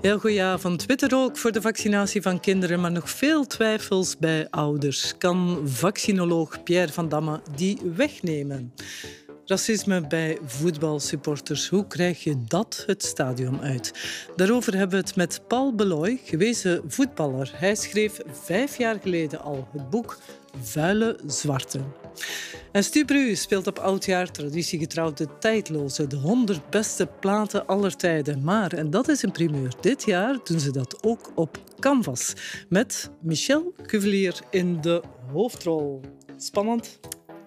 Heel avond Witte ook voor de vaccinatie van kinderen, maar nog veel twijfels bij ouders. Kan vaccinoloog Pierre van Damme die wegnemen? Racisme bij voetbalsupporters. Hoe krijg je dat het stadion uit? Daarover hebben we het met Paul Beloy, gewezen voetballer. Hij schreef vijf jaar geleden al het boek Vuile Zwarten. En Stubru speelt op oudjaar traditiegetrouw de tijdloze, de 100 beste platen aller tijden. Maar, en dat is een primeur, dit jaar doen ze dat ook op Canvas. Met Michel Cuvelier in de hoofdrol. Spannend.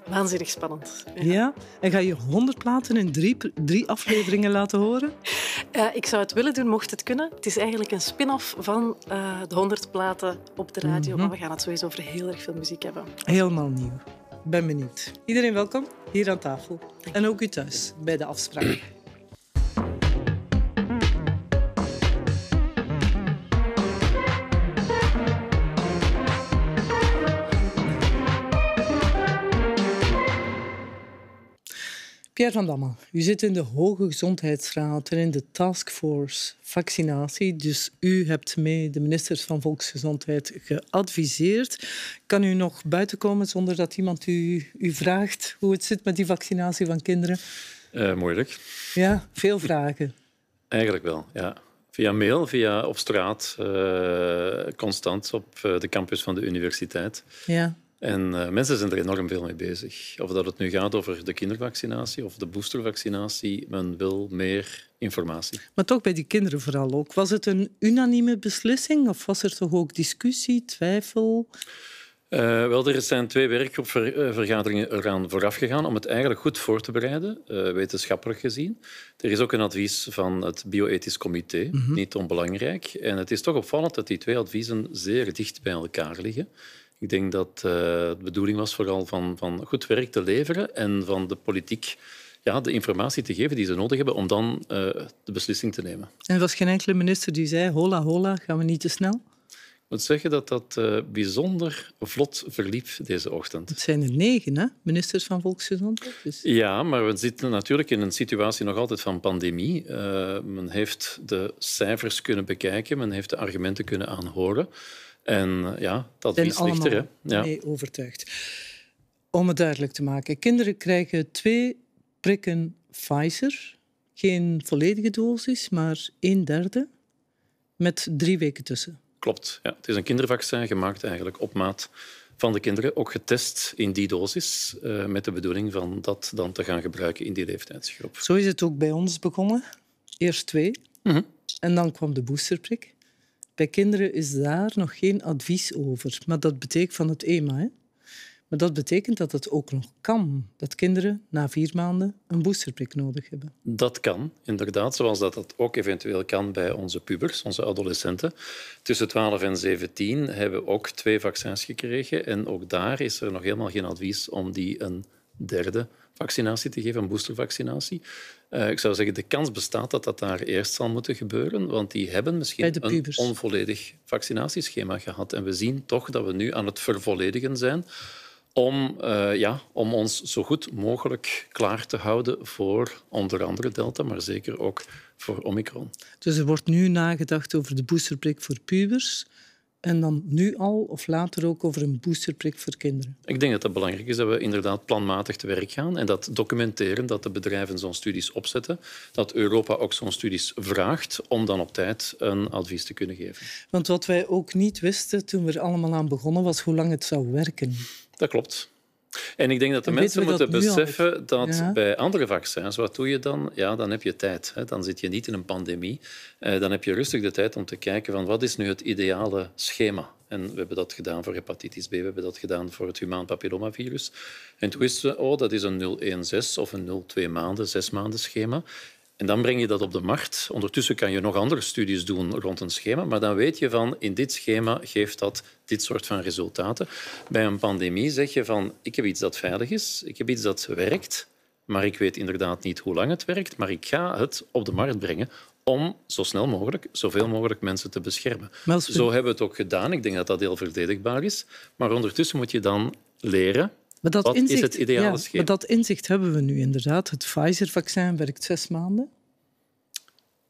Waanzinnig spannend. Ja. En ga je 100 platen in drie, afleveringen laten horen? Eh, ik zou het willen doen, mocht het kunnen. Het is eigenlijk een spin-off van eh, de 100 platen op de radio. Mhm. Maar we gaan het sowieso over heel erg veel muziek hebben. Helemaal nieuw ben benieuwd. Iedereen welkom hier aan tafel. En ook u thuis bij de afspraak. Pierre van Damme, u zit in de Hoge Gezondheidsraad en in de Taskforce Vaccinatie. Dus u hebt mee de ministers van Volksgezondheid geadviseerd. Kan u nog buiten komen zonder dat iemand u, u vraagt hoe het zit met die vaccinatie van kinderen? Uh, moeilijk. Ja, veel vragen. Eigenlijk wel, ja. Via mail, via op straat, eh, constant op eh, de campus van de universiteit. Ja. En eh, mensen zijn er enorm veel mee bezig. Of dat het nu gaat over de kindervaccinatie of de boostervaccinatie, men wil meer informatie. Maar toch bij die kinderen vooral ook. Was het een unanieme beslissing of was er toch ook discussie, twijfel? Eh, wel, er zijn twee werkgroepvergaderingen eraan vooraf gegaan om het eigenlijk goed voor te bereiden, eh, wetenschappelijk gezien. Er is ook een advies van het Bioethisch Comité, mhm. niet onbelangrijk. En het is toch opvallend dat die twee adviezen zeer dicht bij elkaar liggen. Ik denk dat uh, de bedoeling was vooral van, van goed werk te leveren en van de politiek ja, de informatie te geven die ze nodig hebben om dan eh, de beslissing te nemen. En er was geen enkele minister die zei, hola, hola, gaan we niet te snel? Ik moet zeggen dat dat eh, bijzonder vlot verliep deze ochtend. Het zijn er negen, hè? ministers van Volksgezondheid. Dus... Ja, maar we zitten natuurlijk in een situatie nog altijd van pandemie. men heeft de cijfers kunnen bekijken, men heeft de argumenten kunnen aanhoren. En eh, ja, dat is lichter. Hè? Ja. Nee, overtuigd. Om het duidelijk te maken, kinderen krijgen twee prikken Pfizer. Geen volledige dosis, maar een derde. Met drie weken tussen. Klopt. Ja. Het is een kindervaccin gemaakt eigenlijk op maat van de kinderen. Ook getest in die dosis. Eh, met de bedoeling van dat dan te gaan gebruiken in die leeftijdsgroep. Zo is het ook bij ons begonnen. Eerst twee. Mhm. En dan kwam de boosterprik. Bij kinderen is daar nog geen advies over. Maar dat betekent van het EMA. Hè? Maar dat betekent dat het ook nog kan. Dat kinderen na vier maanden een boosterprik nodig hebben. Dat kan, inderdaad. Zoals dat, dat ook eventueel kan bij onze pubers, onze adolescenten. Tussen 12 en 17 hebben we ook twee vaccins gekregen. En ook daar is er nog helemaal geen advies om die een derde vaccinatie te geven, een boostervaccinatie. Eh, ik zou zeggen, de kans bestaat dat dat daar eerst zal moeten gebeuren, want die hebben misschien een onvolledig vaccinatieschema gehad. En we zien toch dat we nu aan het vervolledigen zijn om, eh, ja, om ons zo goed mogelijk klaar te houden voor onder andere Delta, maar zeker ook voor Omicron. Dus er wordt nu nagedacht over de boosterprik voor pubers. En dan nu al of later ook over een boosterprik voor kinderen. Ik denk dat het belangrijk is, dat we inderdaad planmatig te werk gaan en dat documenteren, dat de bedrijven zo'n studies opzetten, dat Europa ook zo'n studies vraagt om dan op tijd een advies te kunnen geven. Want wat wij ook niet wisten toen we er allemaal aan begonnen was hoe lang het zou werken. Dat klopt. En ik denk dat de mensen moeten beseffen dat bij andere vaccins, wat doe je dan? Ja, dan heb je tijd. Hè. Dan zit je niet in een pandemie. Eh, dan heb je rustig de tijd om te kijken van wat is nu het ideale schema. En we hebben dat gedaan voor hepatitis B, we hebben dat gedaan voor het humaan papillomavirus. En toen wisten we, oh, dat is een 0,16 of een 0,2 maanden, 6 maanden schema. En dan breng je dat op de markt. Ondertussen kan je nog andere studies doen rond een schema, maar dan weet je van in dit schema geeft dat dit soort van resultaten. Bij een pandemie zeg je van ik heb iets dat veilig is, ik heb iets dat werkt, maar ik weet inderdaad niet hoe lang het werkt, maar ik ga het op de markt brengen om zo snel mogelijk, zoveel mogelijk mensen te beschermen. Zo hebben we het ook gedaan. Ik denk dat dat heel verdedigbaar is. Maar ondertussen moet je dan leren dat Wat is het ideale ja, Maar dat inzicht hebben we nu inderdaad. Het Pfizer-vaccin werkt zes maanden.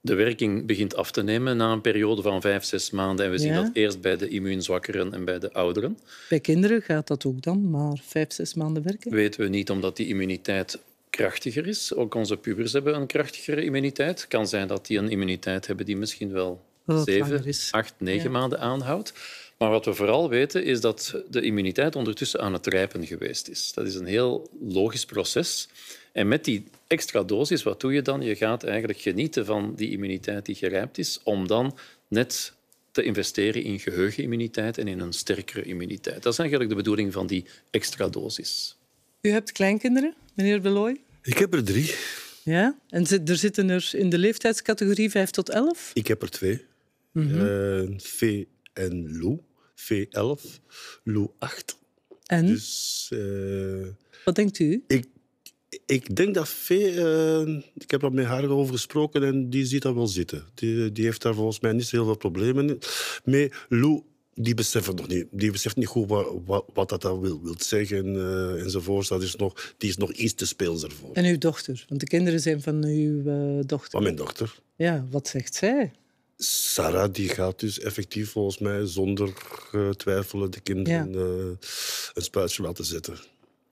De werking begint af te nemen na een periode van vijf, zes maanden. En we zien dat eerst bij de immuunzwakkeren en bij de ouderen. Bij kinderen gaat dat ook dan, maar vijf, zes maanden werken? Weten we niet, omdat die immuniteit krachtiger is. Ook onze pubers hebben een krachtigere immuniteit. Het kan zijn dat die een immuniteit hebben die misschien wel zeven, acht, negen maanden aanhoudt. Maar wat we vooral weten is dat de immuniteit ondertussen aan het rijpen geweest is. Dat is een heel logisch proces. En met die extra dosis, wat doe je dan? Je gaat eigenlijk genieten van die immuniteit die gerijpt is, om dan net te investeren in geheugenimmuniteit en in een sterkere immuniteit. Dat is eigenlijk de bedoeling van die extra dosis. U hebt kleinkinderen, meneer Beloy? Ik heb er drie. Ja, en er zitten er in de leeftijdscategorie 5 tot 11? Ik heb er twee. Mm en Lou. V11, Lou 8. En? Dus, eh, wat denkt u? Ik, ik denk dat V. Eh, ik heb daar met haar over gesproken en die ziet dat wel zitten. Die, die heeft daar volgens mij niet heel veel problemen mee. Lou, die beseft nog niet. Die beseft niet goed wat, wat, dat wil, wil zeggen uh, eh, enzovoort. Dat is nog, die is nog iets te speels ervoor. En uw dochter? Want de kinderen zijn van uw dochter. Van mijn dochter. Ja, wat zegt zij? Sarah die gaat dus effectief volgens mij zonder uh, eh, twijfelen de kinderen eh, een spuitje laten zetten.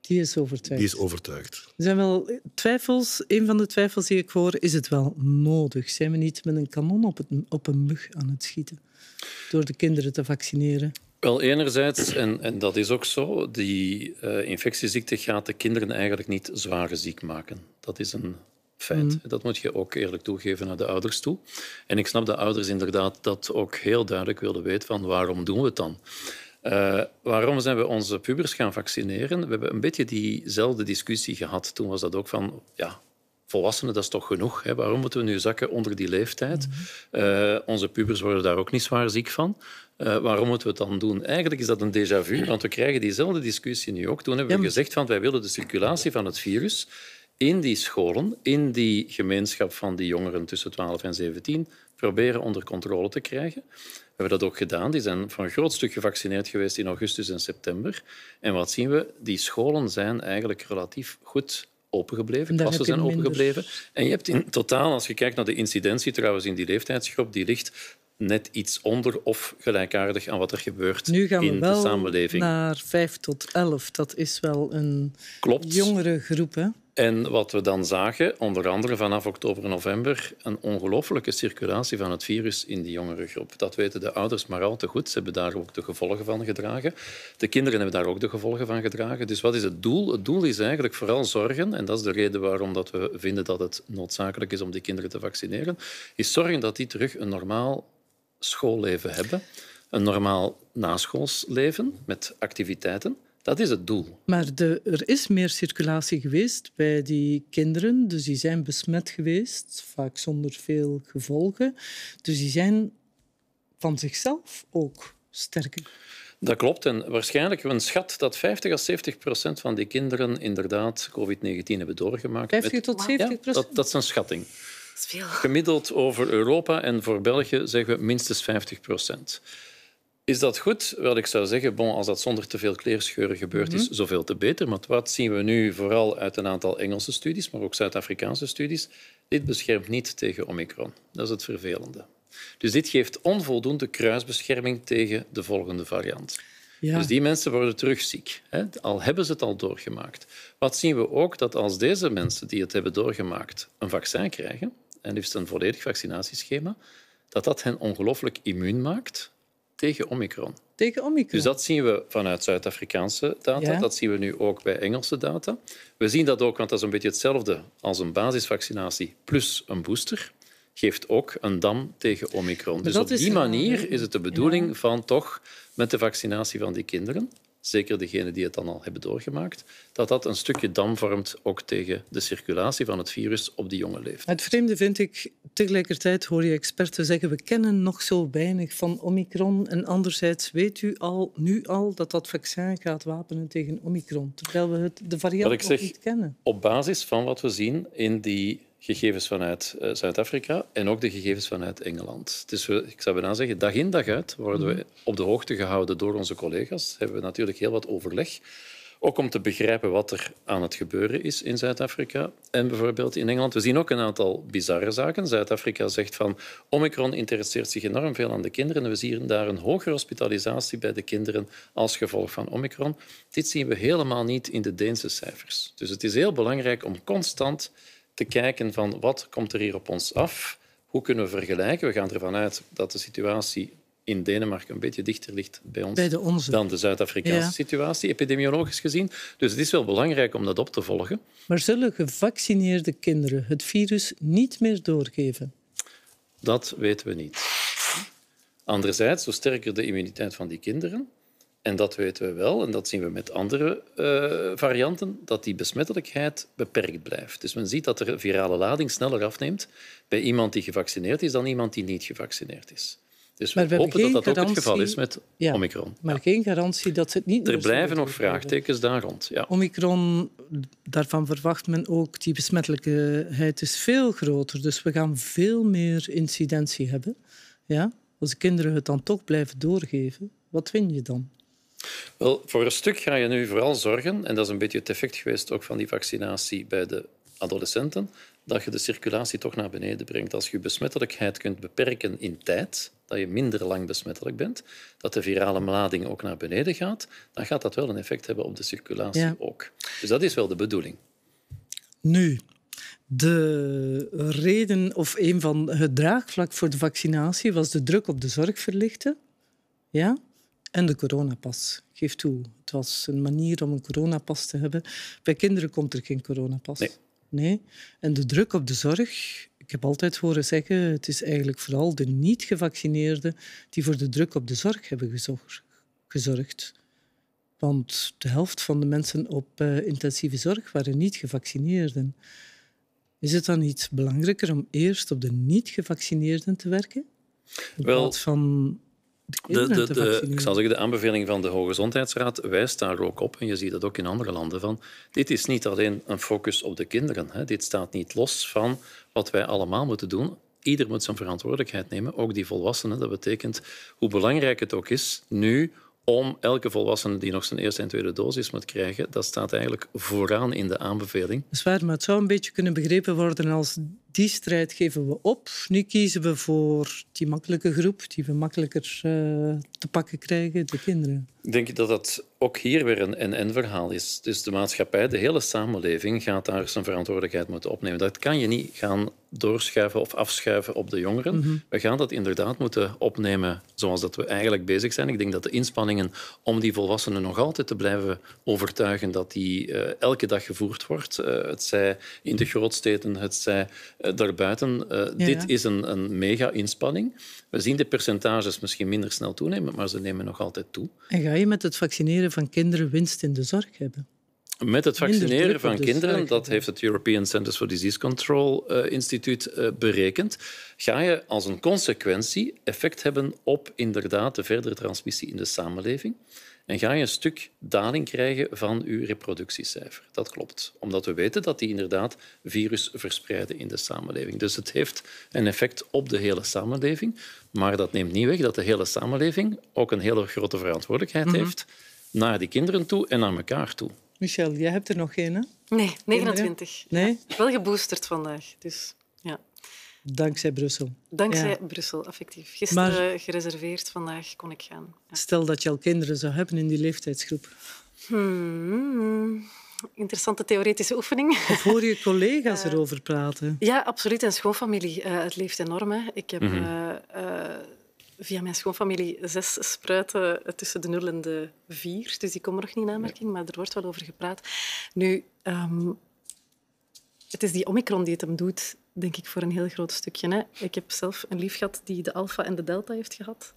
Die is overtuigd. Die is overtuigd. Er zijn wel eh, twijfels. Een van de twijfels die ik hoor is het wel nodig. Zijn we niet met een kanon op, op een mug aan het schieten? Door de kinderen te vaccineren. Wel, enerzijds, en, en dat is ook zo, die infectieziekte gaat de kinderen eigenlijk niet zwaar ziek maken. Dat is een feit. Mm. Dat moet je ook eerlijk toegeven naar de ouders toe. En ik snap dat ouders inderdaad dat ook heel duidelijk wilden weten van waarom doen we het dan? Eh, waarom zijn we onze pubers gaan vaccineren? We hebben een beetje diezelfde discussie gehad. Toen was dat ook van, ja, volwassenen, dat is toch genoeg. Hè? Waarom moeten we nu zakken onder die leeftijd? Mm-hmm. Eh, onze pubers worden daar ook niet zwaar ziek van. Eh, waarom moeten we het dan doen? Eigenlijk is dat een déjà vu, want we krijgen diezelfde discussie nu ook. Toen hebben we gezegd van wij willen de circulatie van het virus in die scholen, in die gemeenschap van die jongeren tussen 12 en 17, proberen onder controle te krijgen. We hebben dat ook gedaan. Die zijn voor een groot stuk gevaccineerd geweest in augustus en september. En wat zien we? Die scholen zijn eigenlijk relatief goed opengebleven. Klassen zijn opengebleven. En je hebt in totaal, als je kijkt naar de incidentie trouwens in die leeftijdsgroep, die ligt net iets onder of gelijkaardig aan wat er gebeurt nu gaan we in wel de samenleving. Naar 5 tot 11, dat is wel een jongere groep. Hè? En wat we dan zagen, onder andere vanaf oktober, november, een ongelofelijke circulatie van het virus in die jongere groep. Dat weten de ouders maar al te goed. Ze hebben daar ook de gevolgen van gedragen. De kinderen hebben daar ook de gevolgen van gedragen. Dus wat is het doel? Het doel is eigenlijk vooral zorgen, en dat is de reden waarom dat we vinden dat het noodzakelijk is om die kinderen te vaccineren, is zorgen dat die terug een normaal schoolleven hebben. Een normaal naschoolsleven met activiteiten dat is het doel. Maar de, er is meer circulatie geweest bij die kinderen. Dus die zijn besmet geweest, vaak zonder veel gevolgen. Dus die zijn van zichzelf ook sterker. Dat klopt. En waarschijnlijk, een schat dat 50 à 70 procent van die kinderen inderdaad COVID-19 hebben doorgemaakt. 50 tot 70 procent? dat, dat is een schatting. Gemiddeld over Europa en voor België zeggen we minstens 50 procent. Is dat goed? Wel, ik zou zeggen, bon, als dat zonder te veel kleerscheuren gebeurd is, mhm. zoveel te beter. Maar wat zien we nu vooral uit een aantal Engelse studies, maar ook Zuid-Afrikaanse studies? Dit beschermt niet tegen Omicron. Dat is het vervelende. Dus dit geeft onvoldoende kruisbescherming tegen de volgende variant. Ja. Dus die mensen worden terugziek, al hebben ze het al doorgemaakt. Wat zien we ook? Dat als deze mensen die het hebben doorgemaakt een vaccin krijgen, en liefst een volledig vaccinatieschema, dat dat hen ongelooflijk immuun maakt tegen Omicron. Tegen Omicron. Dus dat zien we vanuit Zuid-Afrikaanse data. Dat zien we nu ook bij Engelse data. We zien dat ook, want dat is een beetje hetzelfde als een basisvaccinatie plus een booster. Geeft ook een dam tegen Omicron. dus op die manier eh, is het de bedoeling van toch met de vaccinatie van die kinderen zeker degenen die het dan al hebben doorgemaakt, dat dat een stukje dam vormt ook tegen de circulatie van het virus op die jonge leeftijd. Het vreemde vind ik, tegelijkertijd hoor je experten zeggen, we kennen nog zo weinig van Omicron en anderzijds weet u al, nu al, dat dat vaccin gaat wapenen tegen Omicron, terwijl we het, de variant nog niet kennen. Op basis van wat we zien in die gegevens vanuit eh, Zuid-Afrika en ook de gegevens vanuit Engeland. Dus we, ik zou bijna zeggen, dag in dag uit worden we mhm. op de hoogte gehouden door onze collega's. Hebben we natuurlijk heel wat overleg. Ook om te begrijpen wat er aan het gebeuren is in Zuid-Afrika en bijvoorbeeld in Engeland. We zien ook een aantal bizarre zaken. Zuid-Afrika zegt van Omicron interesseert zich enorm veel aan de kinderen. we zien daar een hogere hospitalisatie bij de kinderen als gevolg van Omicron. Dit zien we helemaal niet in de Deense cijfers. Dus het is heel belangrijk om constant te kijken van wat komt er hier op ons af, hoe kunnen we vergelijken. We gaan ervan uit dat de situatie in Denemarken een beetje dichter ligt bij ons dan de Zuid-Afrikaanse situatie, epidemiologisch gezien. Dus het is wel belangrijk om dat op te volgen. Maar zullen gevaccineerde kinderen het virus niet meer doorgeven? Dat weten we niet. Anderzijds, hoe sterker de immuniteit van die kinderen, en dat weten we wel, en dat zien we met andere eh, varianten, dat die besmettelijkheid beperkt blijft. Dus men ziet dat de virale lading sneller afneemt bij iemand die gevaccineerd is dan iemand die niet gevaccineerd is. Dus we, we hopen dat dat ook het geval is met Omicron. Maar geen garantie dat ze het niet... Er blijven nog vraagtekens daar rond. Ja. Omicron, daarvan verwacht men ook, die besmettelijkheid is veel groter. Dus we gaan veel meer incidentie hebben. Ja? Als kinderen het dan toch blijven doorgeven, wat vind je dan? Wel, voor een stuk ga je nu vooral zorgen, en dat is een beetje het effect geweest ook van die vaccinatie bij de adolescenten, dat je de circulatie toch naar beneden brengt. Als je besmettelijkheid kunt beperken in tijd, dat je minder lang besmettelijk bent, dat de virale lading ook naar beneden gaat, dan gaat dat wel een effect hebben op de circulatie ook. Dus dat is wel de bedoeling. Nu, de reden of een van het draagvlak voor de vaccinatie was de druk op de zorgverlichten. Ja? en de coronapas. Geef toe, het was een manier om een coronapas te hebben. Bij kinderen komt er geen coronapas. Nee. nee. En de druk op de zorg, ik heb altijd horen zeggen, het is eigenlijk vooral de niet-gevaccineerden die voor de druk op de zorg hebben gezorgd. Want de helft van de mensen op eh, intensieve zorg waren niet gevaccineerden. Is het dan niet belangrijker om eerst op de niet-gevaccineerden te werken? In plaats van de, de, ik zal zeggen, de aanbeveling van de Hoge Gezondheidsraad wijst daar ook op. En je ziet dat ook in andere landen. Van, dit is niet alleen een focus op de kinderen. Hè. Dit staat niet los van wat wij allemaal moeten doen. Ieder moet zijn verantwoordelijkheid nemen, ook die volwassenen. Dat betekent hoe belangrijk het ook is nu om elke volwassene die nog zijn eerste en tweede dosis moet krijgen. Dat staat eigenlijk vooraan in de aanbeveling. Dat is waar, maar het zou een beetje kunnen begrepen worden als die strijd geven we op. Nu kiezen we voor die makkelijke groep die we makkelijker eh, te pakken krijgen, de kinderen. Denk je dat dat ook hier weer een en-en-verhaal is? Dus de maatschappij, de hele samenleving gaat daar zijn verantwoordelijkheid moeten opnemen. Dat kan je niet gaan doorschuiven of afschuiven op de jongeren. Mhm. We gaan dat inderdaad moeten opnemen zoals dat we eigenlijk bezig zijn. Ik denk dat de inspanningen om die volwassenen nog altijd te blijven overtuigen dat die eh, elke dag gevoerd wordt, uh, het zij in de grootsteden, het zij eh, daarbuiten, uh, dit is een, een mega-inspanning. We zien de percentages misschien minder snel toenemen, maar ze nemen nog altijd toe. En ga je met het vaccineren van kinderen winst in de zorg hebben? Met het vaccineren van kinderen, dat heeft het European Centers for Disease Control eh, Instituut berekend, ga je als een consequentie effect hebben op inderdaad de verdere transmissie in de samenleving. En ga je een stuk daling krijgen van je reproductiecijfer. Dat klopt, omdat we weten dat die inderdaad virus verspreiden in de samenleving. Dus het heeft een effect op de hele samenleving, maar dat neemt niet weg dat de hele samenleving ook een hele grote verantwoordelijkheid mhm. heeft naar die kinderen toe en naar elkaar toe. Michel, jij hebt er nog geen, hè? Nee, 29. Nee? wel geboosterd vandaag, dus... Dankzij Brussel. Dankzij Brussel, effectief. Gisteren gereserveerd, vandaag kon ik gaan. Stel dat je al kinderen zou hebben in die leeftijdsgroep. Hmm, interessante theoretische oefening. Of hoor je collega's eh, erover praten? Ja, absoluut. En schoonfamilie, eh, het leeft enorm. Hè. Ik heb mhm. eh, via mijn schoonfamilie zes spruiten tussen de nul en de vier. Dus die komen nog niet in aanmerking, maar er wordt wel over gepraat. Nu, ehm, het is die omikron die het hem doet denk ik, voor een heel groot stukje. Hè. Ik heb zelf een lief gehad die de alfa en de delta heeft gehad.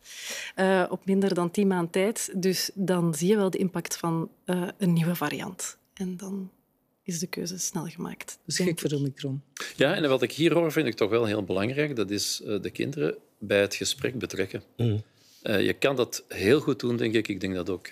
Eh, op minder dan tien maand tijd. Dus dan zie je wel de impact van eh, een nieuwe variant. En dan is de keuze snel gemaakt. Dus gek voor Omicron. Ja, en wat ik hier hoor, vind ik toch wel heel belangrijk. Dat is eh, de kinderen bij het gesprek betrekken. Mm. je kan dat heel goed doen, denk ik. Ik denk dat ook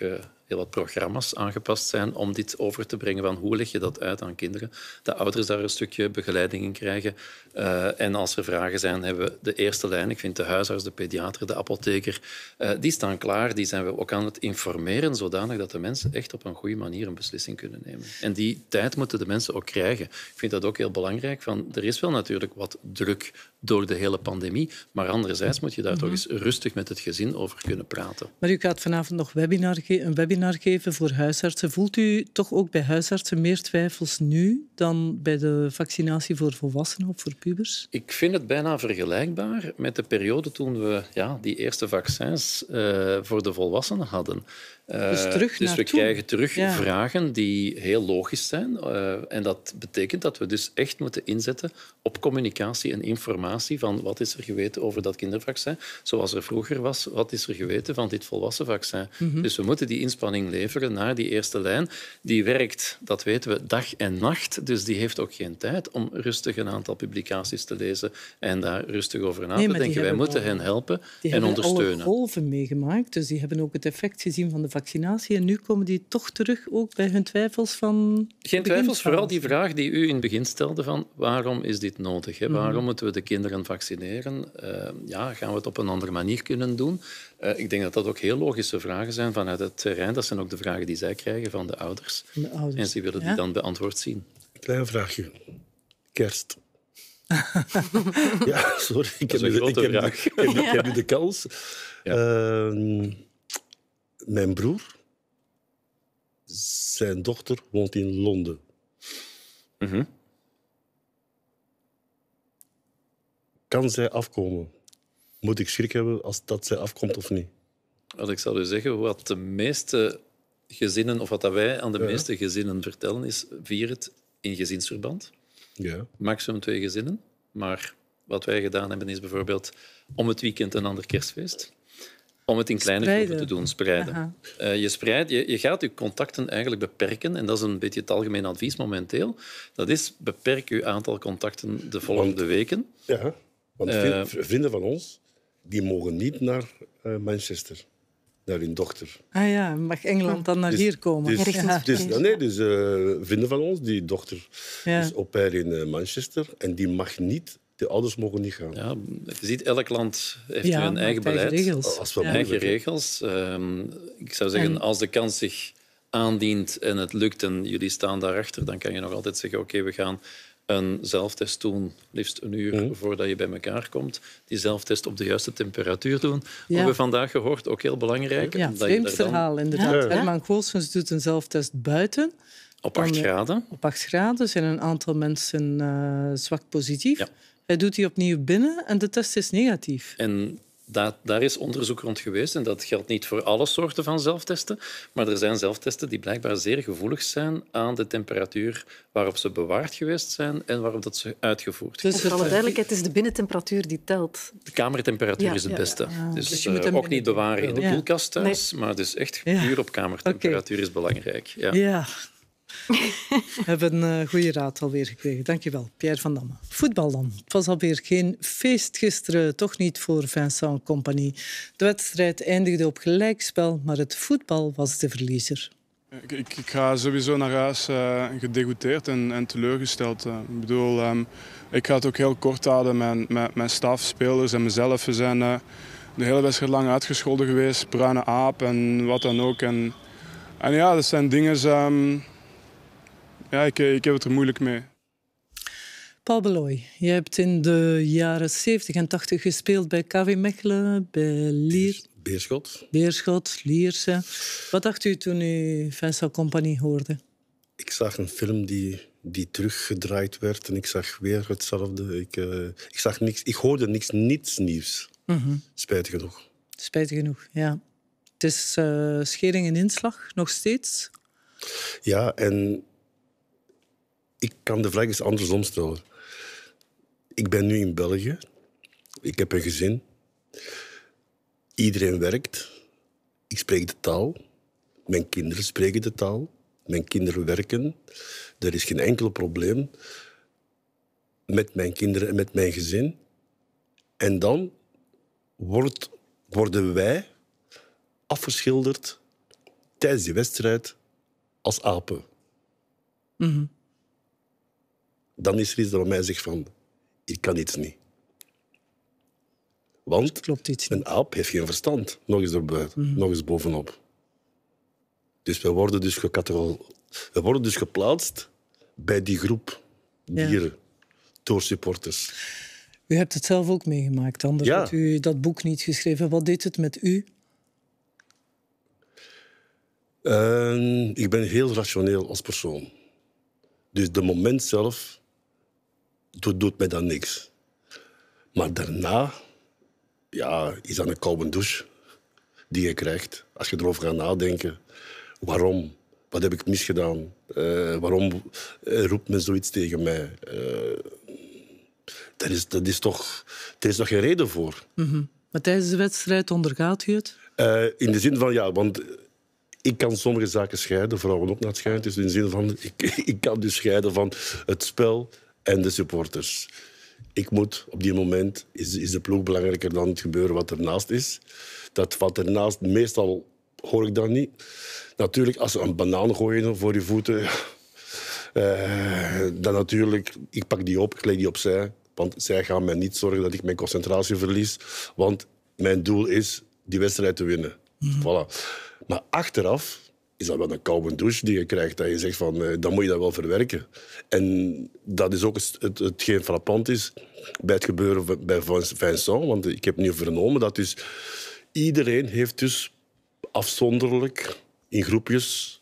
heel wat programma's aangepast zijn om dit over te brengen van hoe leg je dat uit aan kinderen. De ouders daar een stukje begeleiding in krijgen. Eh, en als er vragen zijn, hebben we de eerste lijn. Ik vind de huisarts, de pediater, de apotheker, eh, die staan klaar. Die zijn we ook aan het informeren, zodanig dat de mensen echt op een goede manier een beslissing kunnen nemen. En die tijd moeten de mensen ook krijgen. Ik vind dat ook heel belangrijk. Van, er is wel natuurlijk wat druk door de hele pandemie, maar anderzijds moet je daar toch mhm. eens rustig met het gezin over kunnen praten. Maar u gaat vanavond nog webinar, een webinar geven voor huisartsen. Voelt u toch ook bij huisartsen meer twijfels nu dan bij de vaccinatie voor volwassenen of voor pubers? Ik vind het bijna vergelijkbaar met de periode toen we ja, die eerste vaccins eh, voor de volwassenen hadden. Dus, eh, dus, we krijgen terug vragen die heel logisch zijn. Eh, en dat betekent dat we dus echt moeten inzetten op communicatie en informatie van wat is er geweten over dat kindervaccin, zoals er vroeger was, wat is er geweten van dit volwassen vaccin. Mhm. Dus we moeten die inspanning leveren naar die eerste lijn. Die werkt, dat weten we, dag en nacht, dus die heeft ook geen tijd om rustig een aantal publicaties te lezen en daar rustig over na te denken. Wij moeten hen helpen en ondersteunen. Die hebben alle golven meegemaakt, dus die hebben ook het effect gezien van de vaccinatie. En nu komen die toch terug ook bij hun twijfels van... Geen twijfels, vooral die vraag die u in het begin stelde van waarom is dit nodig? Hè? Mhm. Waarom moeten we de kinderen vaccineren? Eh, ja, gaan we het op een andere manier kunnen doen? Eh, ik denk dat dat ook heel logische vragen zijn vanuit het terrein. Dat zijn ook de vragen die zij krijgen van de ouders. En ze willen die dan beantwoord zien. Klein vraagje. Kerst. ja, sorry. Ik heb, nu, de kans. Ehm, mijn broer, zijn dochter woont in Londen. Mhm. Kan zij afkomen? Moet ik schrik hebben als dat zij afkomt of niet? Wat ik zou u zeggen, wat de meeste gezinnen, of wat wij aan de meeste gezinnen vertellen, is vier het in gezinsverband. Ja. Maximum twee gezinnen. Maar wat wij gedaan hebben, is bijvoorbeeld om het weekend een ander kerstfeest. Om het in kleine groepen te doen, spreiden. Eh, je, spreidt, je, je, gaat je contacten eigenlijk beperken. En dat is een beetje het algemeen advies momenteel. Dat is, beperk je aantal contacten de volgende weken. Ja, want uh, vrienden van ons, die mogen niet naar eh, Manchester. Naar hun dochter. Ah ja, mag Engeland dan naar dus- hier komen? Dus, dus- nee, dus vrienden van ons, die dochter is op pair in Manchester. En die mag niet de ouders mogen niet gaan. Ja, je ziet, elk land heeft ja, eigen beleid. Oh, eigen regels. Eigen ehm, regels. ik zou zeggen, als de kans zich aandient en het lukt en jullie staan daarachter, dan kan je nog altijd zeggen, oké, we gaan een zelftest doen, liefst een uur mhm. voordat je bij elkaar komt. Die zelftest op de juiste temperatuur doen. Ja. Hebben we vandaag gehoord, ook heel belangrijk. Ja, dat verhaal inderdaad. Ja. Herman Goossens doet een zelftest buiten. Op acht graden. Op acht graden zijn een aantal mensen uh, zwak positief. Ja. Hij doet die opnieuw binnen en de test is negatief. En dat, daar is onderzoek rond geweest en dat geldt niet voor alle soorten van zelftesten, maar er zijn zelftesten die blijkbaar zeer gevoelig zijn aan de temperatuur waarop ze bewaard geweest zijn en waarop dat ze uitgevoerd zijn. Dus voor alle duidelijkheid is de binnentemperatuur die telt. De kamertemperatuur is het beste. Dus, dus, je eh, moet ook niet bewaren in de koelkast thuis, maar dus echt puur op kamertemperatuur is belangrijk. Ja. hebben een eh, goede raad alweer gekregen. Dankjewel, Pierre van Damme. Voetbal dan. Het was alweer geen feest gisteren, toch niet voor Vincent Compagnie. De wedstrijd eindigde op gelijkspel, maar het voetbal was de verliezer. Ik, ik, ga sowieso naar huis uh, eh, gedegoûteerd en, en, teleurgesteld. Eh. Ik bedoel, ehm, ik ga het ook heel kort hadden met mijn, mijn staf, spelers en mezelf we zijn de hele wedstrijd lang uitgescholden geweest. Bruine aap en wat dan ook. En, en ja, dat zijn dingen... Ehm, ja, ik, eh, ik heb het er moeilijk mee. Paul Beloy, je hebt in de jaren 70 en 80 gespeeld bij KV Mechelen, bij Lier. Beerschot. Beerschot, Lierse. Wat dacht u toen u Vincent Company hoorde? Ik zag een film die, die teruggedraaid werd en ik zag weer hetzelfde. Ik, eh, ik, zag niks, ik hoorde niks, niets nieuws. Mhm. Spijtig genoeg. Spijtig genoeg, ja. Het is uh, schering en inslag, nog steeds. Ja, en ik kan de vraag eens andersom stellen. Ik ben nu in België. Ik heb een gezin. Iedereen werkt. Ik spreek de taal. Mijn kinderen spreken de taal. Mijn kinderen werken. Er is geen enkel probleem met mijn kinderen en met mijn gezin. En dan wordt, worden wij afgeschilderd tijdens die wedstrijd als apen. Mm dan is er iets dat mij zegt van, ik kan iets niet. Want Klopt een aap heeft geen verstand, nog eens, mhm. nog eens bovenop. Dus we worden dus, we worden dus geplaatst bij die groep dieren door supporters. U hebt het zelf ook meegemaakt, anders had u dat boek niet geschreven. Wat deed het met u? Ehm, ik ben heel rationeel als persoon. Dus de moment zelf doet, doet mij dan niks. Maar daarna ja, is dat een koude douche die je krijgt. Als je erover gaat nadenken. Waarom? Wat heb ik misgedaan? Eh, waarom eh, roept men zoiets tegen mij? Uh, is, dat is toch, daar is toch geen reden voor. Mm Maar tijdens de wedstrijd ondergaat u het? in de zin van ja, want ik kan sommige zaken scheiden, vrouwen ook naar het schijnt. Dus in de zin van, ik, ik kan dus scheiden van het spel en de supporters. Ik moet, op die moment is, is de ploeg belangrijker dan het gebeuren wat ernaast is. Dat wat ernaast, meestal hoor ik dat niet. Natuurlijk, als ze een banaan gooien voor je voeten, eh, dan natuurlijk, ik pak die op, ik leg die opzij. Want zij gaan mij niet zorgen dat ik mijn concentratie verlies. Want mijn doel is die wedstrijd te winnen. Mhm. voilà. Maar achteraf is dat wel een koude douche die je krijgt. Dat je zegt van, eh, dan moet je dat wel verwerken. En dat is ook het, het, hetgeen frappant is bij het gebeuren bij Vincent. Want ik heb nu vernomen dat dus iedereen heeft dus afzonderlijk in groepjes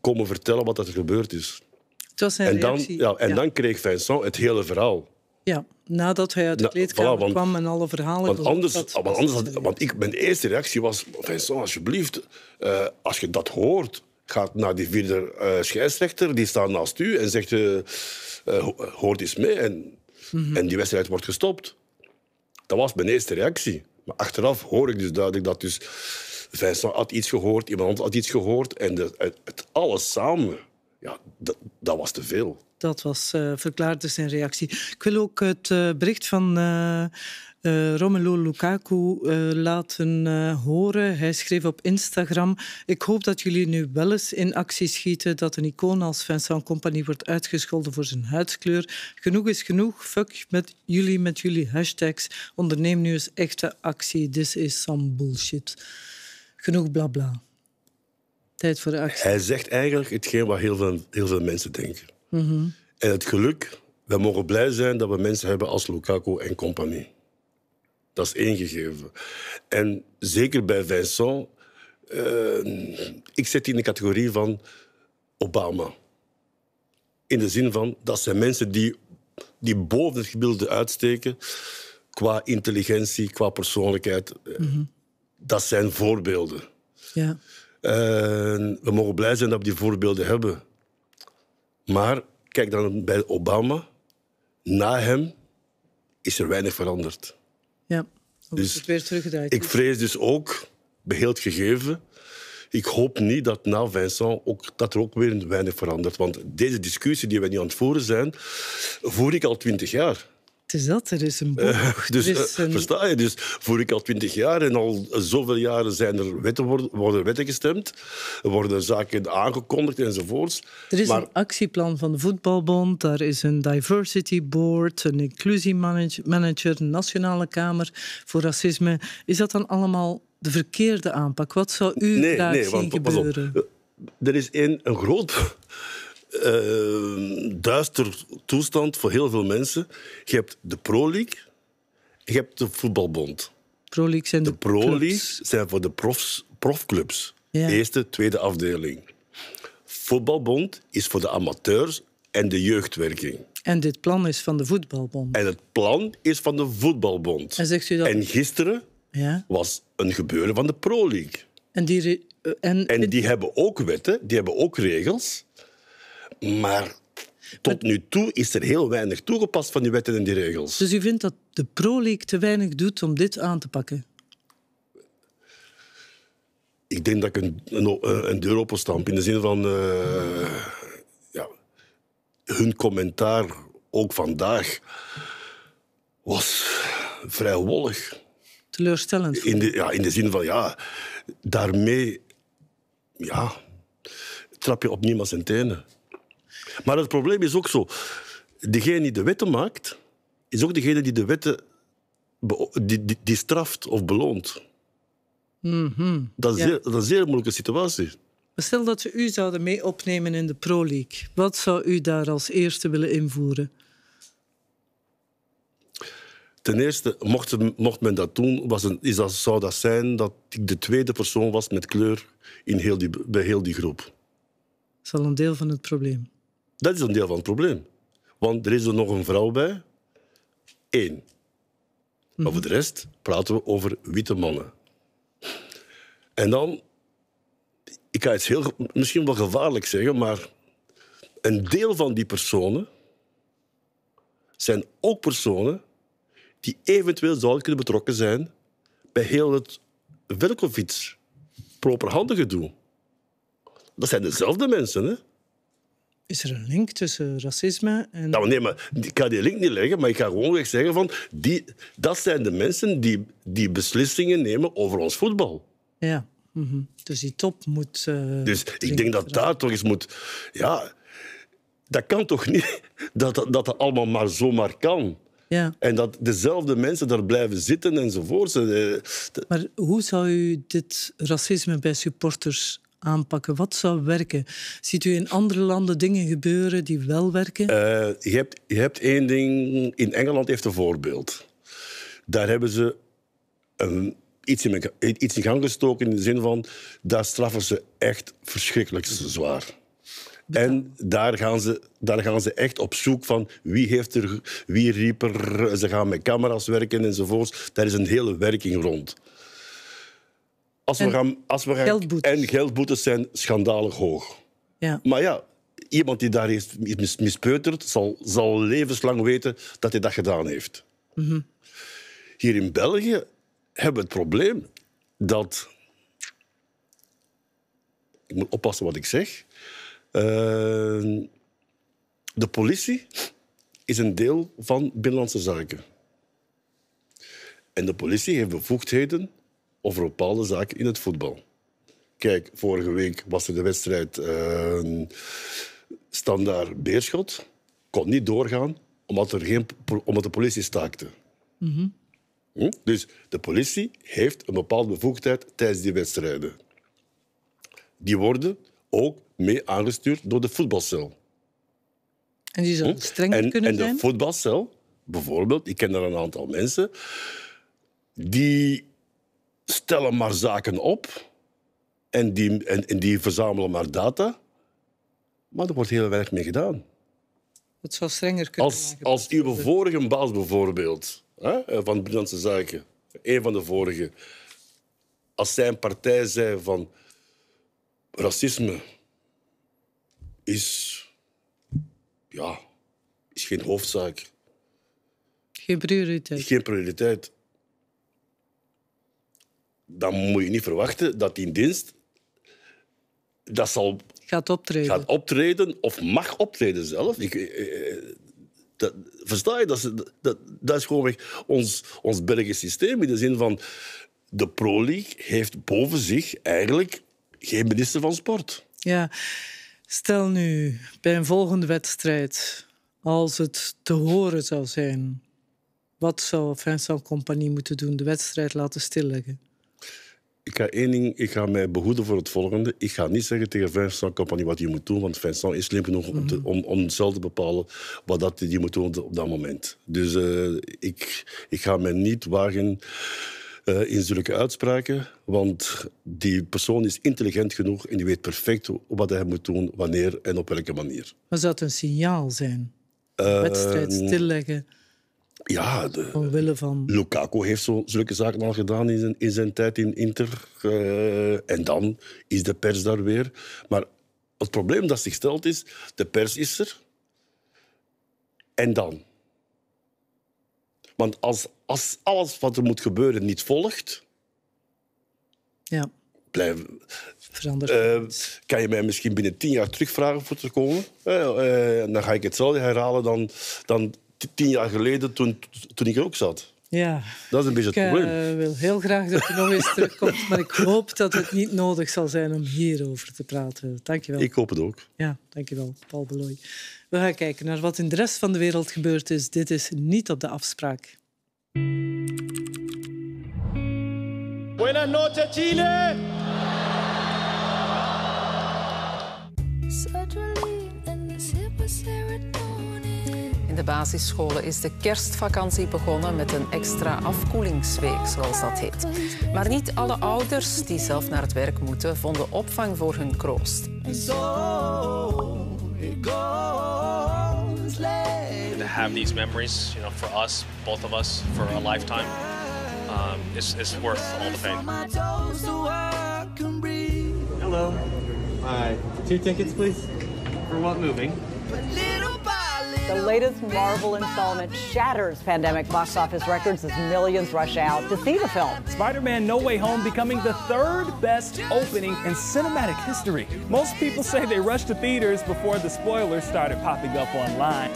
komen vertellen wat er gebeurd is. Het was zijn en dan, reactie. Ja, en dan kreeg Vincent het hele verhaal. Ja, nadat hij uit de kleedkamer kwam en alle verhalen... Want anders, want, anders want ik, mijn eerste reactie was... Vincent, alsjeblieft, eh, als je dat hoort, gaat naar die vierde eh, scheidsrechter, die staat naast u en zegt... Eh, hoort eens mee. En, mhm. en die wedstrijd wordt gestopt. Dat was mijn eerste reactie. Maar achteraf hoor ik dus duidelijk dat dus Vincent had iets gehoord, iemand had iets gehoord. En de, het, het alles samen, ja, dat, dat was te veel. Dat was uh, verklaard dus zijn reactie. Ik wil ook het eh, bericht van uh, Romelu Lukaku laten horen. Hij schreef op Instagram: Ik hoop dat jullie nu wel eens in actie schieten. Dat een icoon als Vincent Company wordt uitgescholden voor zijn huidskleur. Genoeg is genoeg. Fuck met jullie, met jullie hashtags. Onderneem nu eens echte actie. This is some bullshit. Genoeg blabla. Bla. Tijd voor actie. Hij zegt eigenlijk hetgeen wat heel veel, heel veel mensen denken. Mhm. En het geluk, we mogen blij zijn dat we mensen hebben als Lukaku en compagnie. Dat is één gegeven. En zeker bij Vincent, uh, ik zit in de categorie van Obama. In de zin van, dat zijn mensen die, die boven het gemiddelde uitsteken qua intelligentie, qua persoonlijkheid. Eh, mhm. Dat zijn voorbeelden. Ja. we mogen blij zijn dat we die voorbeelden hebben. Maar kijk dan bij Obama. Na hem is er weinig veranderd. Ja, dus het weer teruggedraaid. Ik vrees dus ook, beheeld gegeven, ik hoop niet dat na Vincent ook, dat er ook weer weinig verandert. Want deze discussie die we nu aan het voeren zijn, voer ik al twintig jaar. Het is dat, er is een eh, boog. dus, eh, Versta je? Dus voor ik al twintig jaar en al zoveel jaren zijn er wetten, worden wetten gestemd, worden zaken aangekondigd enzovoorts. Er is maar... een actieplan van de Voetbalbond, daar is een diversity board, een inclusiemanager, een nationale kamer voor racisme. Is dat dan allemaal de verkeerde aanpak? Wat zou u nee, daar nee, zien want, gebeuren? Eh, er is één, een groot uh, duister toestand voor heel veel mensen. Je hebt de Pro League, je hebt de voetbalbond. Pro League zijn de, de Pro Leagues zijn voor de profs, profclubs. Eerste, tweede afdeling. Voetbalbond is voor de amateurs en de jeugdwerking. En dit plan is van de voetbalbond. En het plan is van de voetbalbond. En zegt u dat? En gisteren ja. was een gebeuren van de Pro League. En die, eh, en... en die hebben ook wetten, die hebben ook regels. Maar tot nu toe is er heel weinig toegepast van die wetten en die regels. Dus u vindt dat de Pro League te weinig doet om dit aan te pakken? Ik denk dat ik een, een, eh, een deur openstamp. In de zin van... Eh, ja, hun commentaar, ook vandaag, was vrij wollig. Teleurstellend? In de, ja, in de zin van, ja... Daarmee... Ja, trap je op niemand zijn tenen. Maar het probleem is ook zo. Degene die de wetten maakt, is ook degene die de wetten die, die, die straft of beloont. Mhm. dat, is dat een zeer moeilijke situatie. Stel dat we u zouden mee opnemen in de Pro League. Wat zou u daar als eerste willen invoeren? Ten eerste, mocht, mocht men dat doen, was een, is dat, zou dat zijn dat ik de tweede persoon was met kleur in heel die, bij heel die groep. Dat is al een deel van het probleem. Dat is een deel van het probleem. Want er is er nog een vrouw bij. Eén. Mm voor de rest praten we over witte mannen. En dan, ik ga iets heel, misschien wel gevaarlijk zeggen, maar een deel van die personen zijn ook personen die eventueel zouden kunnen betrokken zijn bij heel het Velkovic properhandige gedoe. Dat zijn dezelfde mensen, hè? Is er een link tussen racisme en... nee, maar ik ga die link niet leggen, maar ik ga gewoonweg zeggen van... Die, dat zijn de mensen die, die beslissingen nemen over ons voetbal. Ja, mhm. dus die top moet... Eh, dus ik denk dat daar toch eens moet... Ja, dat kan toch niet dat dat, dat allemaal maar zomaar kan? Ja. En dat dezelfde mensen daar blijven zitten enzovoort. Eh, maar hoe zou u dit racisme bij supporters wat zou werken? Ziet u in andere landen dingen gebeuren die wel werken? Eh, je, hebt, je hebt één ding. In Engeland heeft een voorbeeld. Daar hebben ze een iets in, iets gang gestoken in de zin van. daar straffen ze echt verschrikkelijk zwaar. En daar gaan, ze, daar gaan ze echt op zoek van wie, heeft er, wie riep er. Ze gaan met camera's werken enzovoorts. Daar is een hele werking rond we we geldboetes. en geldboetes zijn schandalig hoog. Ja. Maar ja, iemand die daar heeft mis, mispeuterd, zal, zal levenslang weten dat hij dat gedaan heeft. Mhm. Hier in België hebben we het probleem dat. Ik moet oppassen wat ik zeg. Ehm, de politie is een deel van Binnenlandse Zaken. En de politie heeft bevoegdheden over bepaalde zaken in het voetbal. Kijk, vorige week was er de wedstrijd uh, standaard Beerschot. Kon niet doorgaan omdat, er geen, omdat de politie staakte. Mhm. hm? Dus de politie heeft een bepaalde bevoegdheid tijdens die wedstrijden. Die worden ook mee aangestuurd door de voetbalcel. En die zou hm? streng kunnen zijn? En de voetbalcel, bijvoorbeeld, ik ken daar een aantal mensen, die stellen maar zaken op en die, en, die verzamelen maar data. Maar er wordt heel weinig mee gedaan. Het zou strenger kunnen Als, als uw vorige baas bijvoorbeeld, hè, van Binnenlandse Zaken, een van de vorige, als zijn partij zei van racisme is, ja, is geen hoofdzaak. Geen prioriteit. Geen prioriteit dan moet je niet verwachten dat die dienst dat zal gaat optreden. gaat optreden of mag optreden zelf. Ik, eh, eh, dat, versta je? Dat is, dat, is gewoon ons, ons Belgisch systeem. In de zin van, de Pro League heeft boven zich eigenlijk geen minister van sport. Ja, stel nu bij een volgende wedstrijd, als het te horen zou zijn, wat zou Vincent Compagnie moeten doen? De wedstrijd laten stilleggen? ik ga één ding, ik ga mij behoeden voor het volgende. Ik ga niet zeggen tegen Vincent Compagnie wat je moet doen, want Vincent is slim genoeg mhm. om, om, zelf te bepalen wat dat je moet doen op dat moment. Dus eh, ik, ik ga mij niet wagen eh, in zulke uitspraken, want die persoon is intelligent genoeg en die weet perfect wat hij moet doen, wanneer en op welke manier. Maar zou het een signaal zijn? Uh, Wedstrijd stilleggen? Ja, de, Omwille van... Lukaku heeft zo, zulke zaken al gedaan in zijn, in tijd in Inter. Eh, en dan is de pers daar weer. Maar het probleem dat zich stelt is, de pers is er. En dan? Want als, als alles wat er moet gebeuren niet volgt... Ja. Blijf, uh, kan je mij misschien binnen tien jaar terugvragen voor te komen? Eh, dan ga ik hetzelfde herhalen dan, dan tien jaar geleden, toen, toen ik er ook zat. Ja. Dat is een beetje ik, eh, wil heel graag dat je nog eens terugkomt, maar ik hoop dat het niet nodig zal zijn om hierover te praten. Dankjewel. Ik hoop het ook. Ja, dankjewel, Paul Belooy. We gaan kijken naar wat in de rest van de wereld gebeurd is. Dit is niet op de afspraak. Buenas noches, Chile! In de basisscholen is de kerstvakantie begonnen met een extra afkoelingsweek, zoals dat heet. Maar niet alle ouders die zelf naar het werk moeten, vonden opvang voor hun kroost. So to have these memories, you know, for us, both of us, for a lifetime, um, it's, it's worth all the pain. Hello. Hi. Two tickets, please. For what movie? The latest Marvel installment shatters pandemic box office records as millions rush out to see the film. Spider Man No Way Home becoming the third best opening in cinematic history. Most people say they rushed to theaters before the spoilers started popping up online.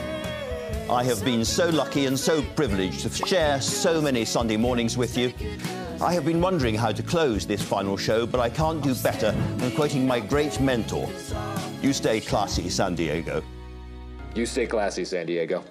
I have been so lucky and so privileged to share so many Sunday mornings with you. I have been wondering how to close this final show, but I can't do better than quoting my great mentor. You stay classy, San Diego. You stay classy, San Diego.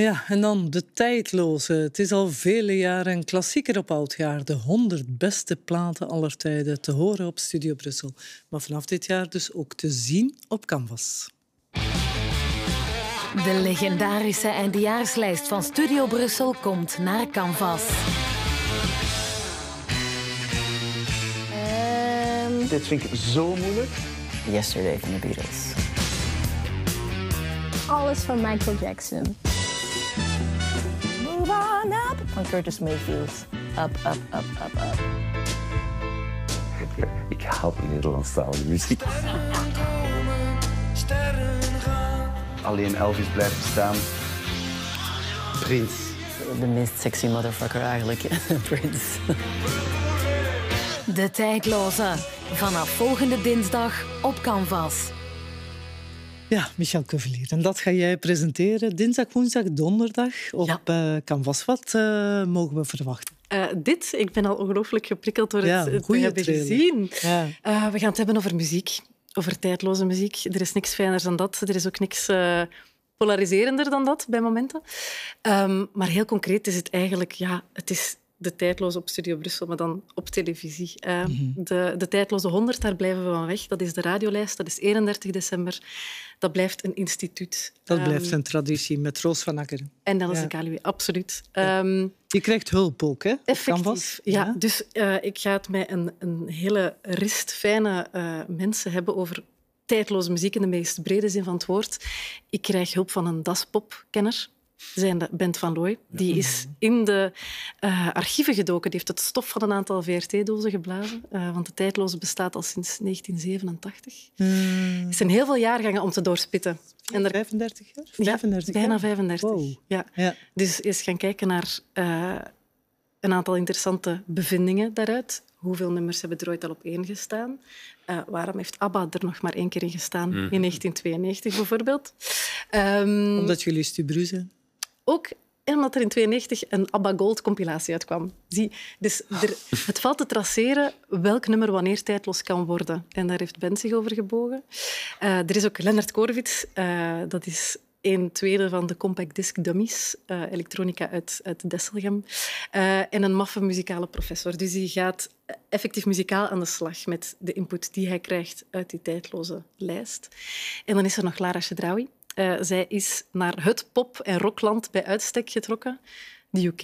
Ja, en dan de tijdloze. Het is al vele jaren een klassieker op oudjaar. De 100 beste platen aller tijden te horen op Studio Brussel. Maar vanaf dit jaar dus ook te zien op Canvas. De legendarische eindejaarslijst van Studio Brussel komt naar Canvas. En ehm, Dit vind ik zo moeilijk. Yesterday van de Beatles. Alles van Michael Jackson. Curtis Mayfield. Up, up, up, up, Ik haal Nederlandse Nederlandstalige muziek. Alleen Elvis blijft bestaan. Prins. De meest sexy motherfucker eigenlijk, Prins. De tijdloze. Vanaf volgende dinsdag op Canvas. Ja, Michel Kevelier, En dat ga jij presenteren dinsdag, woensdag, donderdag op eh, Canvas. Wat eh, mogen we verwachten? Eh, dit, ik ben al ongelooflijk geprikkeld door het, te gezien. Ja. we gaan het hebben over muziek, over tijdloze muziek. Er is niks fijner dan dat. Er is ook niks polariserender dan dat bij momenten. Ehm, maar heel concreet is het eigenlijk, ja, het is de tijdloze op Studio Brussel, maar dan op televisie. Mhm. de, de tijdloze 100, daar blijven we van weg. Dat is de radiolijst, dat is 31 december. Dat blijft een instituut. Dat ehm, blijft een traditie met Roos van Akker. En dat is de KLW, absoluut. Ehm, je krijgt hulp ook, hè? Effectief, ja. Dus eh, ik ga het met een, een hele rist fijne eh, mensen hebben over tijdloze muziek in de meest brede zin van het woord. Ik krijg hulp van een daspopkenner zijn Bent van Looy. Die is mhm. in de eh, archieven gedoken. Die heeft het stof van een aantal VRT-dozen geblazen. Eh, want de tijdloze bestaat al sinds 1987. Hmm. Het zijn heel veel jaargangen om te doorspitten. En 35 jaar? bijna 35. Ja. Dus eens gaan kijken naar eh, een aantal interessante bevindingen daaruit. Hoeveel nummers hebben er ooit al op één gestaan? waarom heeft ABBA er nog maar één keer in gestaan? Mhm. In 1992 bijvoorbeeld. Um, Omdat jullie stubru zijn? Ook omdat er in 1992 een ABBA Gold compilatie uitkwam. Zie, dus er, het valt te traceren welk nummer wanneer tijdloos kan worden. En daar heeft Ben zich over gebogen. Eh, er is ook Lennart Korvits, eh, dat is een tweede van de compact disc dummies, eh, elektronica uit, uit Desselgem. en een maffe muzikale professor. Dus die gaat effectief muzikaal aan de slag met de input die hij krijgt uit die tijdloze lijst. En dan is er nog Lara Chedraoui eh, zij is naar het pop- en rockland bij uitstek getrokken. die UK,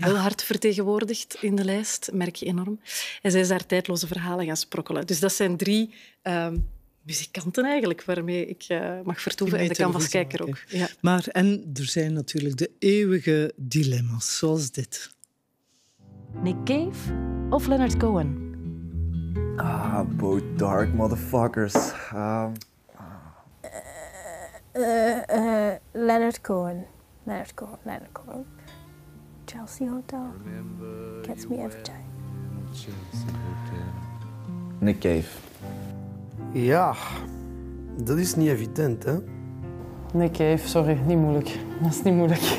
heel hard vertegenwoordigd in de lijst, merk je enorm. En zij is daar tijdloze verhalen gaan sprokkelen. Dus dat zijn drie ehm, muzikanten eigenlijk, waarmee ik eh, mag vertoeven en de canvaskijker ook. Maar en er zijn natuurlijk de eeuwige dilemma's, zoals dit. Nick Cave of Leonard Cohen? Ah, both dark motherfuckers. Ah. Eh, eh, Leonard Cohen. Leonard Cohen. Leonard Cohen. Chelsea Hotel. Remember Gets me every time. Nick Cave. Ja, dat is niet evident, hè? Nick Cave, sorry, niet moeilijk. Dat is niet moeilijk.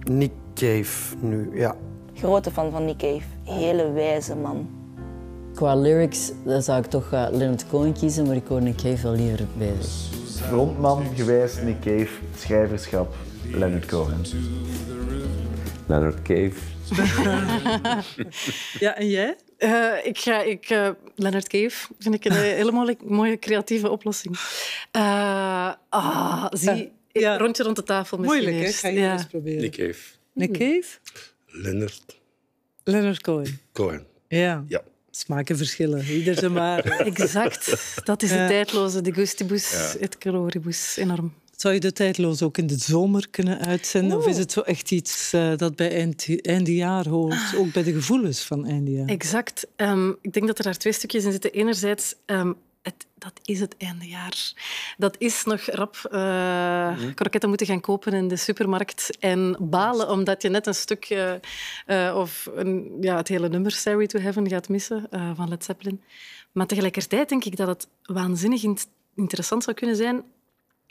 Nick Cave nu, ja. Grote fan van Nick Cave. Hele wijze man. Qua lyrics dan zou ik toch eh, Leonard Cohen kiezen, maar ik hoor Nick Cave wel liever bezig. Frontman geweest, Nick Cave, schrijverschap Leonard Cohen. Leonard Cave. ja, en jij? Eh, ik ga, ik, eh, Leonard Cave vind ik een hele mooie, creatieve oplossing. ah, zie, rondje rond de tafel misschien Moeilijk, eerst. hè? Ga je eens proberen. Nick Cave. Nick mhm. Cave? Leonard. Leonard Cohen. Cohen. Ja. ja smaken verschillen. Ieder zijn maar. exact. Dat is de tijdloze, de gustibus, ja. et caloribus. Enorm. Zou je de tijdloze ook in de zomer kunnen uitzenden? Of is het zo echt iets eh, dat bij eind, eindejaar hoort? Ah. Ook bij de gevoelens van eindejaar. Exact. Ehm, ik denk dat er daar twee stukjes in zitten. Enerzijds ehm, dat is het eindejaar. Dat is nog rap uh, kroketten moeten gaan kopen in de supermarkt en balen omdat je net een stuk eh, of een, ja, het hele nummer Sorry to Heaven gaat missen eh, van Led Zeppelin. Maar tegelijkertijd denk ik dat het waanzinnig interessant zou kunnen zijn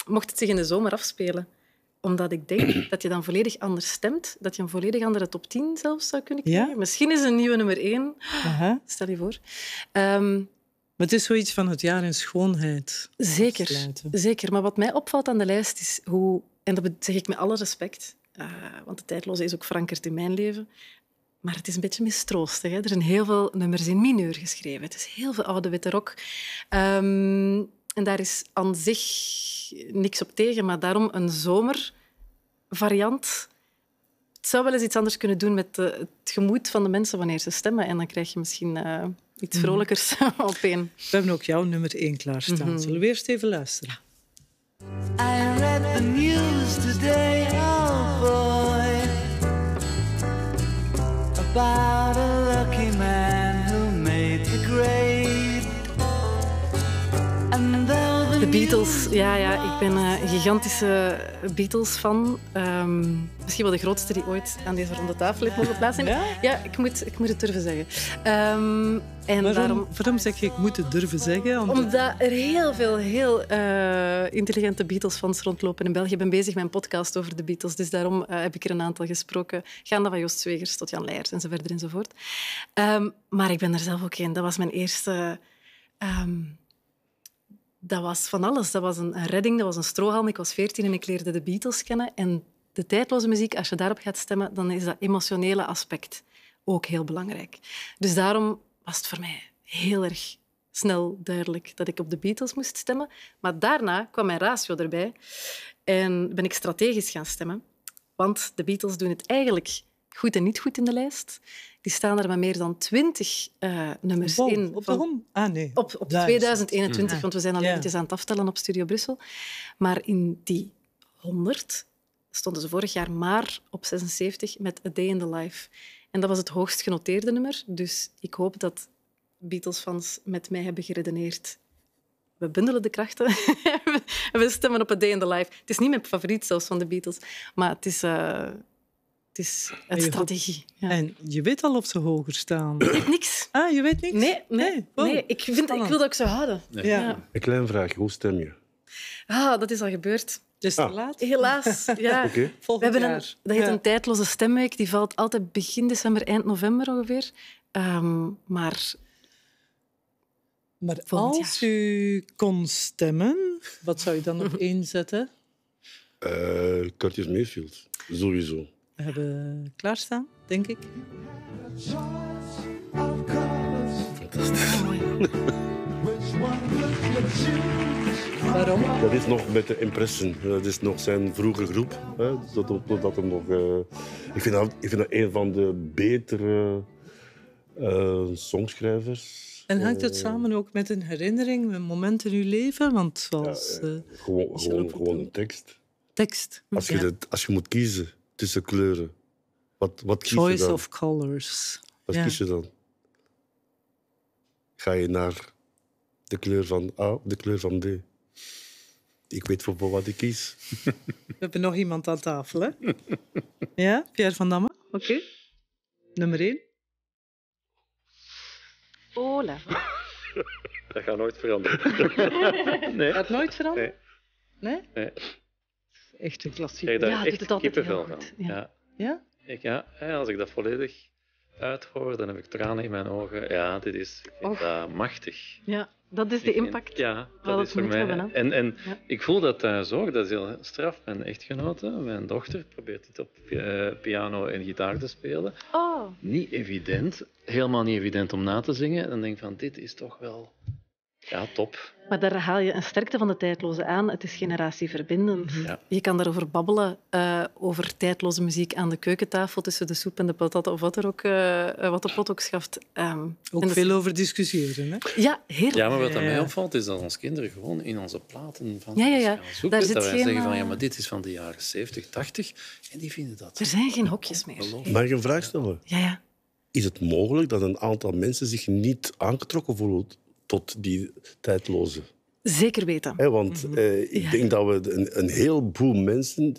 mocht het zich in de zomer afspelen omdat ik denk dat je dan volledig anders stemt. Dat je een volledig andere top 10 zelfs zou kunnen krijgen. Misschien is een nieuwe nummer 1. Stel je voor. Um, maar het is zoiets van het jaar in schoonheid. Zeker, zeker. Maar wat mij opvalt aan de lijst is hoe, en dat zeg ik met alle respect, eh, want de tijdloze is ook verankerd in mijn leven, maar het is een beetje mistroostig. Hè? Er zijn heel veel nummers in mineur geschreven. Het is heel veel oude witte rok. Ehm, en daar is aan zich niks op tegen, maar daarom een zomervariant. Het zou wel eens iets anders kunnen doen met eh, het gemoed van de mensen wanneer ze stemmen. En dan krijg je misschien... Eh, iets vrolijkers mm. op één. We hebben ook jouw nummer één klaarstaan. Mm -hmm. Zullen we eerst even luisteren? I read the news today, oh boy, about a lucky man. Beatles, ja, ja. Ik ben eh, een gigantische Beatles-fan. Ehm, misschien wel de grootste die ooit aan deze ronde tafel heeft mogen plaatsen. Ja, ja ik, moet, ik moet het durven zeggen. Ehm, en waarom, waarom zeg je ik moet het durven zeggen? Omdat, er heel veel heel eh, intelligente Beatles-fans rondlopen in België. Ik ben bezig met een podcast over de Beatles, dus daarom eh, heb ik er een aantal gesproken. Gaande van Joost Zwegers tot Jan Leijers enzovoort enzovoort. Ehm, maar ik ben er zelf ook in. Dat was mijn eerste dat was van alles. Dat was een, redding, dat was een strohalm. Ik was veertien en ik leerde de Beatles kennen. En de tijdloze muziek, als je daarop gaat stemmen, dan is dat emotionele aspect ook heel belangrijk. Dus daarom was het voor mij heel erg snel duidelijk dat ik op de Beatles moest stemmen. Maar daarna kwam mijn ratio erbij en ben ik strategisch gaan stemmen. Want de Beatles doen het eigenlijk goed en niet goed in de lijst die staan er maar meer dan twintig eh, nummers in. Op Ah, nee. Op, op 2021, want we zijn al ja. aan het aftellen op Studio Brussel. Maar in die 100 stonden ze vorig jaar maar op 76 met A Day in the Life. En dat was het hoogst genoteerde nummer. Dus ik hoop dat Beatles-fans met mij hebben geredeneerd. We bundelen de krachten en we stemmen op A Day in the Life. Het is niet mijn favoriet zelfs van de Beatles, maar het is... Eh, het is een strategie. En je weet al of ze hoger staan. Ik weet niks. Ah, je weet niks? Nee, nee. nee. ik, vind, ik wil dat ik zo houden. Ja. Een kleine vraag. Hoe stem je? Ah, dat is al gebeurd. Dus laat? Helaas, ja. okay. We hebben een, dat heet een tijdloze stemweek. Die valt altijd begin december, eind november ongeveer. Ehm, maar... Maar als u kon stemmen, wat zou je dan op inzetten? Uh, eh, Curtis Mayfield, sowieso hebben klaarstaan, denk ik. Waarom? Dat is nog met de Impression. Dat is nog zijn vroege groep. Hè. Dat, dat hem nog, eh, ik, vind dat, ik vind dat een van de betere uh, songschrijvers. En hangt dat eh, samen ook met een herinnering, een moment in uw leven? Want zoals, gewoon, gewoon, een tekst. Tekst. Als je, als je moet kiezen tussen kleuren? Wat, wat kies Choice je dan? of colors. Wat kies je dan? Ga je naar de kleur van A of de kleur van d? Ik weet voor wat ik kies. We hebben nog iemand aan tafel, hè? Ja, Pierre van Damme. Oké. Nummer 1. Ola. Dat gaat nooit veranderen. nee. Gaat nooit veranderen? Nee. nee? nee echt een klassieker. Ik ja, echt kippenvel van. Ja. Ja? Ik, ja, als ik dat volledig uithoor, dan heb ik tranen in mijn ogen. Ja, dit is ik ah, machtig. Ja, dat is de impact. ja, dat is voor mij. en en ik voel dat thuis ook, dat is heel straf. Mijn echtgenote, mijn dochter, probeert dit op eh, piano en gitaar te spelen. Oh. Niet evident, helemaal niet evident om na te zingen. Dan denk ik van, dit is toch wel ja, top. Maar daar haal je een sterkte van de tijdloze aan. Het is generatieverbindend. Mhm. Je kan daarover babbelen, eh, over tijdloze muziek aan de keukentafel tussen de soep en de patat of wat, er ook, eh, wat de pot ook schaft. Ehm, ook veel over discussiëren, hè? Ja, heel Ja, maar wat aan mij opvalt is dat onze kinderen gewoon in onze platen van ja, ja, ja. zoeken. Daar zit dat wij geen... zeggen van, ja, eh, maar dit is van de jaren 70, 80. En die vinden dat... Er zijn geen hokjes meer. Mag ik een vraag stellen? Ja, ja. Is het mogelijk dat een aantal mensen zich niet aangetrokken voelt tot die tijdloze. Zeker weten. want mhm. eh, ik denk dat we een, een heleboel mensen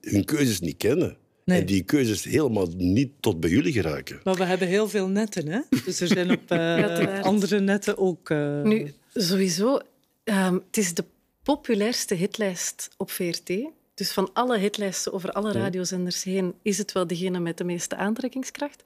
hun keuzes niet kennen. En die keuzes helemaal niet tot bij jullie geraken. Maar we hebben heel veel netten, hè? Dus er zijn op eh, andere netten ook... Eh. Nu, sowieso, ehm, het is de populairste hitlijst op VRT. Dus van alle hitlijsten over alle radiozenders heen is het wel degene met de meeste aantrekkingskracht.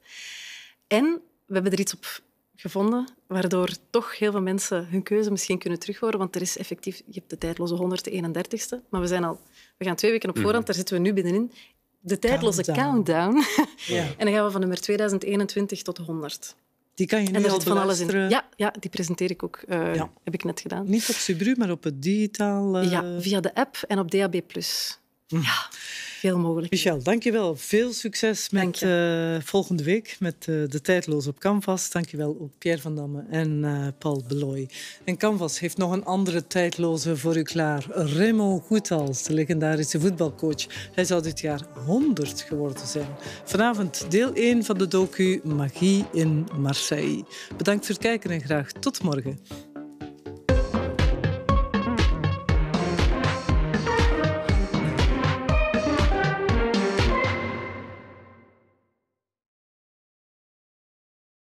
En we hebben er iets op gevonden, waardoor toch heel veel mensen hun keuze misschien kunnen terughoren. Want er is effectief, je hebt de tijdloze 131ste, maar we zijn al, we gaan twee weken op voorhand, mhm. daar zitten we nu binnenin. De tijdloze countdown. en dan gaan we van nummer 2021 tot 100. Die kan je nu al van alles in. Ja, ja, die presenteer ik ook. Eh, heb ik net gedaan. Niet op Subru, maar op het digitaal... Uh... Ja, via de app en op DAB+. Ja, veel mogelijk. Michel, dankjewel. Veel succes met eh, volgende week met eh, De Tijdloos op Canvas. Dankjewel ook Pierre van Damme en eh, Paul Beloy. En Canvas heeft nog een andere tijdloze voor u klaar. Remo Goethals, de legendarische voetbalcoach. Hij zal dit jaar 100 geworden zijn. Vanavond deel 1 van de docu Magie in Marseille. Bedankt voor het kijken en graag tot morgen.